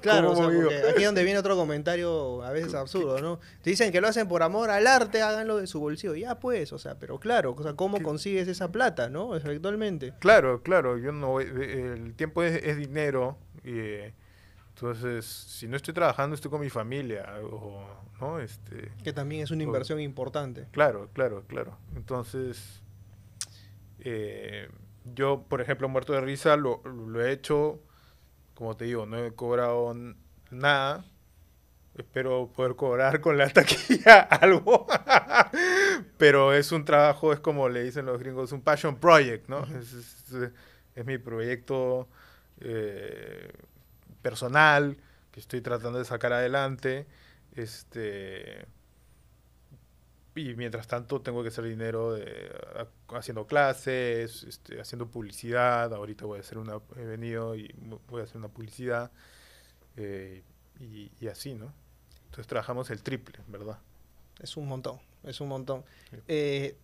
Claro, aquí es donde viene otro comentario a veces absurdo, ¿no? Te dicen que lo hacen por amor al arte, háganlo de su bolsillo. Ya pues, o sea, pero claro, o sea, ¿cómo consigues esa plata, no? Efectualmente. Claro, claro, yo no, eh, el tiempo es, dinero y... entonces, si no estoy trabajando, estoy con mi familia, o, ¿no? Este, que también es una inversión importante. Claro, claro, claro. Entonces, eh, yo, por ejemplo, muerto de risa, lo, he hecho, como te digo, no he cobrado nada. Espero poder cobrar con la taquilla [laughs] algo. Pero es un trabajo, es como le dicen los gringos, un passion project, ¿no? Es, mi proyecto eh, personal que estoy tratando de sacar adelante. Este, y mientras tanto tengo que hacer dinero de, haciendo clases, este, haciendo publicidad. Ahorita voy a hacer una, he venido y voy a hacer una publicidad eh, y, así, ¿no? Entonces trabajamos el triple, ¿verdad? Es un montón, es un montón. Eh,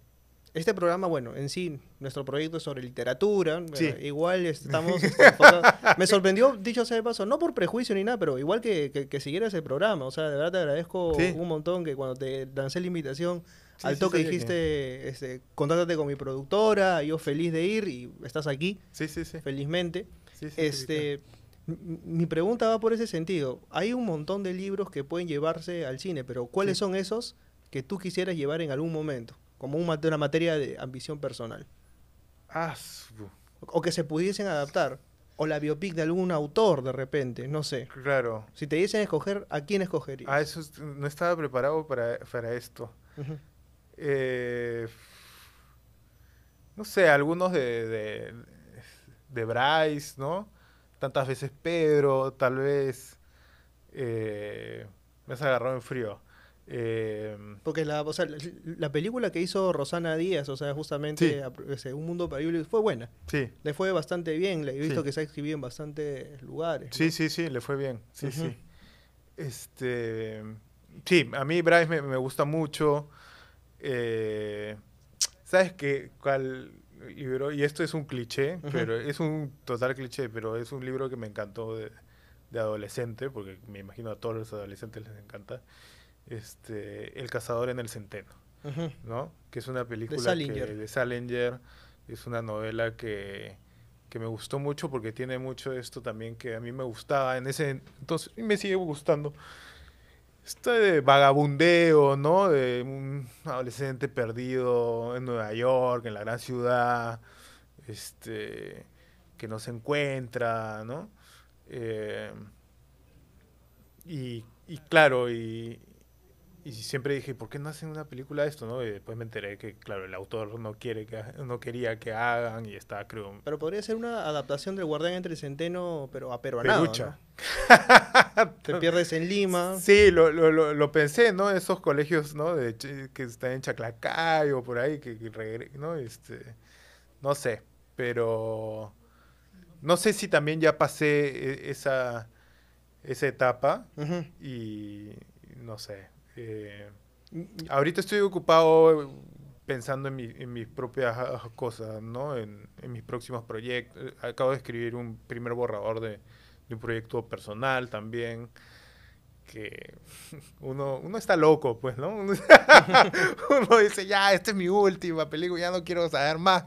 este programa, bueno, en sí, nuestro proyecto es sobre literatura. igual estamos. [laughs] Este, me sorprendió, dicho sea de paso, no por prejuicio ni nada, pero igual que, que, ese siguieras el programa. O sea, de verdad te agradezco un montón que cuando te lancé la invitación, al toque dijiste, este, contáctate con mi productora, yo feliz de ir y estás aquí. Felizmente. este. Mi pregunta va por ese sentido. Hay un montón de libros que pueden llevarse al cine, pero ¿cuáles son esos que tú quisieras llevar en algún momento? como una materia de ambición personal. o que se pudiesen adaptar. O la biopic de algún autor de repente, no sé. Claro. Si te dicen escoger, ¿a quién escogerías? Ah, eso no estaba preparado para, esto. Eh, no sé, algunos de, de, Bryce, ¿no? Tantas veces Pedro, tal vez. Eh, me has agarrado en frío. Eh, porque la, película que hizo Rosana Díaz, o sea, justamente Un Mundo julius fue buena. Le fue bastante bien, le he visto que se ha exhibido en bastantes lugares. Sí, sí, sí, le fue bien. Sí, sí. Este, sí, a mí Bryce me, gusta mucho. Eh, ¿Sabes qué? Cual, libro, y esto es un cliché, pero es un total cliché, pero es un libro que me encantó de adolescente, porque me imagino a todos los adolescentes les encanta este, El cazador en el centeno, ¿no? Que es una película de Salinger. es una novela que, me gustó mucho porque tiene mucho esto también que a mí me gustaba en ese entonces y me sigue gustando. Esto de vagabundeo, ¿no? De un adolescente perdido en Nueva York, en la gran ciudad, este, que no se encuentra, ¿no? Eh, y, claro, y, y siempre dije, ¿por qué no hacen una película de esto? ¿no? Y después me enteré que, claro, el autor no, quiere que, no quería que hagan y está, creo... Pero podría ser una adaptación del Guardián entre el Centeno, pero a peruanado, Perucha. [laughs] Te pierdes en Lima. Sí, lo, pensé, ¿no? Esos colegios, ¿no? De, que están en Chaclacayo, por ahí, que, ¿no? Este, no sé, pero... No sé si también ya pasé e-, esa, esa etapa y no sé, eh, ahorita estoy ocupado eh, pensando en, mis propias cosas, ¿no? En, mis próximos proyectos. Eh, acabo de escribir un primer borrador de, un proyecto personal también que [laughs] uno, uno está loco, pues, ¿no? [laughs] uno dice, ya, esta es mi última película, ya no quiero saber más.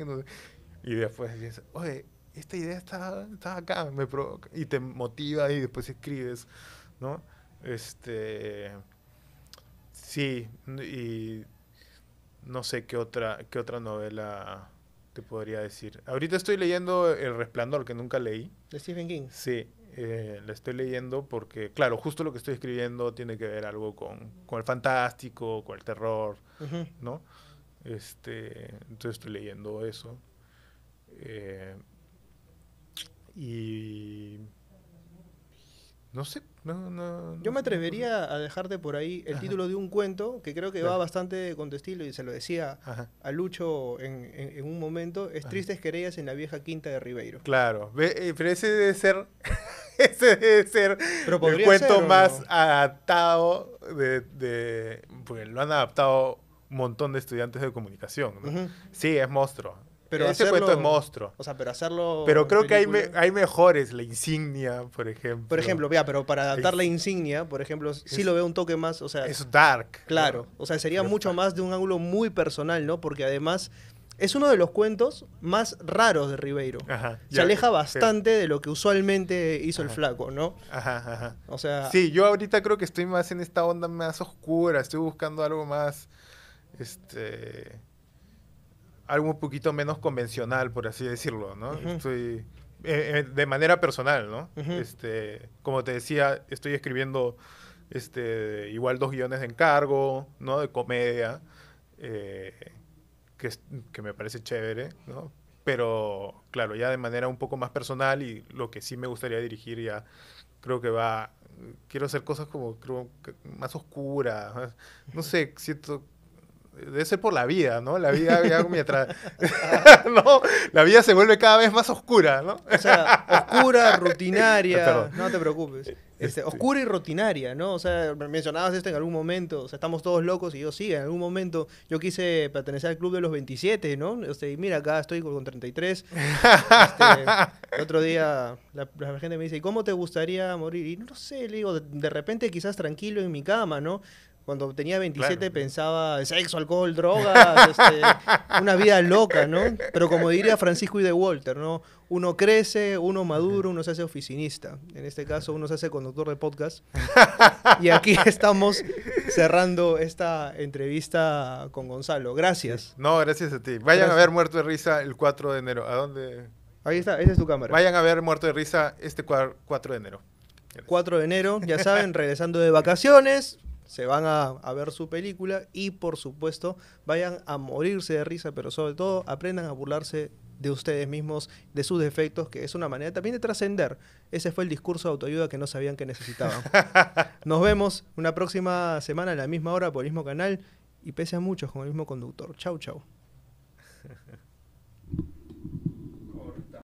Y después dices, oye, esta idea está, está acá, me Y te motiva y después escribes, ¿no? Este... Sí, y no sé qué otra, qué otra novela te podría decir. Ahorita estoy leyendo El Resplandor, que nunca leí. De Stephen King. Sí, eh, la estoy leyendo porque, claro, justo lo que estoy escribiendo tiene que ver algo con, el fantástico, con el terror, ¿no? Este, entonces estoy leyendo eso. Eh, y no sé, yo me atrevería a dejarte por ahí el título de un cuento que creo que va bastante con tu estilo y se lo decía a Lucho en, en, un momento. Es Tristes Querellas en la vieja quinta de Ribeiro. Claro, eh, pero ese debe ser, [laughs] ese ser el cuento más adaptado de, de, Porque lo han adaptado un montón de estudiantes de comunicación. Sí, es monstruo. Pero Ese cuento es monstruo. O sea, pero hacerlo. Pero creo que hay, hay mejores, la insignia, por ejemplo. Por ejemplo, vea, pero para adaptar la insignia, por ejemplo, sí lo veo un toque más. O sea, es dark. Claro. O sea, sería mucho más de un ángulo muy personal, ¿no? Porque además es uno de los cuentos más raros de Ribeiro. Ajá, Se aleja bastante de lo que usualmente hizo el flaco, ¿no? Ajá, ajá. O sea. Sí, yo ahorita creo que estoy más en esta onda más oscura. Estoy buscando algo más. Este algo un poquito menos convencional, por así decirlo, ¿no? Estoy, eh, eh, de manera personal, ¿no? este, como te decía, estoy escribiendo este, igual dos guiones de encargo, ¿no? De comedia, eh, que, que, me parece chévere, ¿no? Pero, claro, ya de manera un poco más personal y lo que sí me gustaría dirigir ya creo que va... Quiero hacer cosas como creo, más oscuras, no sé, siento Debe ser por la vida, ¿no? La vida, [laughs] [laughs] la vida se vuelve cada vez más oscura, ¿no? o sea, oscura, [laughs] rutinaria, no te preocupes. Este, este, oscura y rutinaria, ¿no? O sea, mencionabas esto en algún momento, o sea, estamos todos locos y yo sí, en algún momento yo quise pertenecer al club de los 27, ¿no? O sea, y mira, acá estoy con 33. Este, otro día la, gente me dice, ¿y cómo te gustaría morir? Y no sé, le digo, de repente quizás tranquilo en mi cama, ¿no? Cuando tenía 27 pensaba sexo, alcohol, droga, [laughs] este, una vida loca, ¿no? Pero como diría Francisco y de Walter, ¿no? Uno crece, uno madura, uno se hace oficinista. En este caso, uno se hace conductor de podcast. Y aquí [laughs] estamos cerrando esta entrevista con Gonzalo. Gracias. No, gracias a ti. Vayan a ver Muerto de Risa el 4 de enero. ¿A dónde? Ahí está, esa es tu cámara. Vayan a ver Muerto de Risa este 4 de enero. 4 de enero, ya saben, regresando de vacaciones, se van a, ver su película y por supuesto vayan a morirse de risa, pero sobre todo aprendan a burlarse de ustedes mismos, de sus defectos, que es una manera también de trascender. Ese fue el discurso de autoayuda que no sabían que necesitaban. [laughs] Nos vemos una próxima semana a la misma hora por el mismo canal y pese a muchos con el mismo conductor. Chau, chau. [laughs]